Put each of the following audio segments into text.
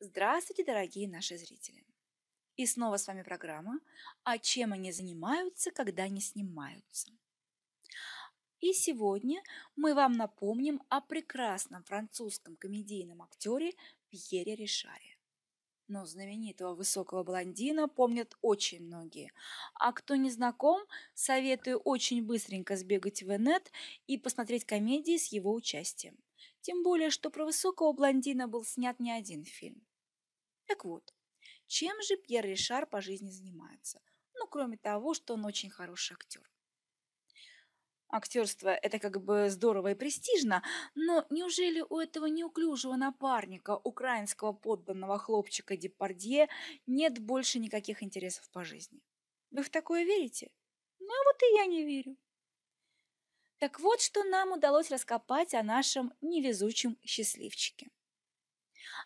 Здравствуйте, дорогие наши зрители! И снова с вами программа «А чем они занимаются, когда не снимаются?». И сегодня мы вам напомним о прекрасном французском комедийном актере Пьере Ришаре. Но знаменитого высокого блондина помнят очень многие. А кто не знаком, советую очень быстренько сбегать в Энет и посмотреть комедии с его участием. Тем более, что про высокого блондина был снят не один фильм. Так вот, чем же Пьер Ришар по жизни занимается? Ну, кроме того, что он очень хороший актер. Актерство – это как бы здорово и престижно, но неужели у этого неуклюжего напарника, украинского подданного хлопчика Депардье, нет больше никаких интересов по жизни? Вы в такое верите? Ну, а вот и я не верю. Так вот, что нам удалось раскопать о нашем невезучем счастливчике.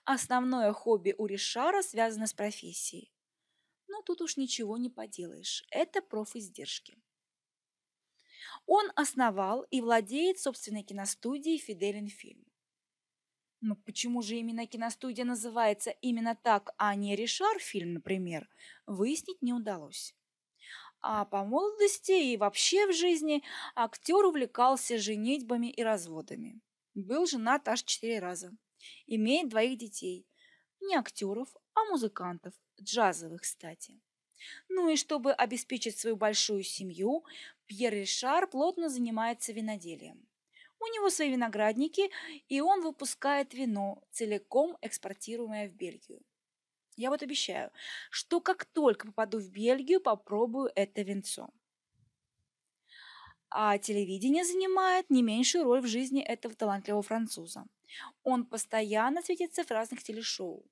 Основное хобби у Ришара связано с профессией. Но тут уж ничего не поделаешь. Это профиздержки. Он основал и владеет собственной киностудией «Фиделин фильм». Но ну, почему же именно киностудия называется именно так, а не «Ришар фильм», например, выяснить не удалось. А по молодости и вообще в жизни актер увлекался женитьбами и разводами. Был женат аж четыре раза. Имеет двоих детей. Не актеров, а музыкантов, джазовых, кстати. Ну и чтобы обеспечить свою большую семью, Пьер Ришар плотно занимается виноделием. У него свои виноградники, и он выпускает вино, целиком экспортируемое в Бельгию. Я вот обещаю, что как только попаду в Бельгию, попробую это венцо а телевидение занимает не меньшую роль в жизни этого талантливого француза. Он постоянно светится в разных телешоу.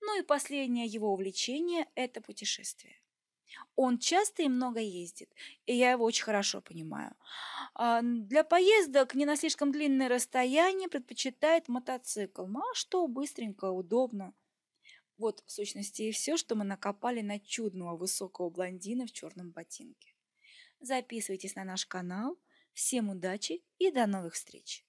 Ну и последнее его увлечение – это путешествие. Он часто и много ездит, и я его очень хорошо понимаю. А, для поездок не на слишком длинное расстояние предпочитает мотоцикл. Ну, а что, быстренько, удобно. Вот, в сущности, и все, что мы накопали на чудного высокого блондина в черном ботинке. Записывайтесь на наш канал. Всем удачи и до новых встреч!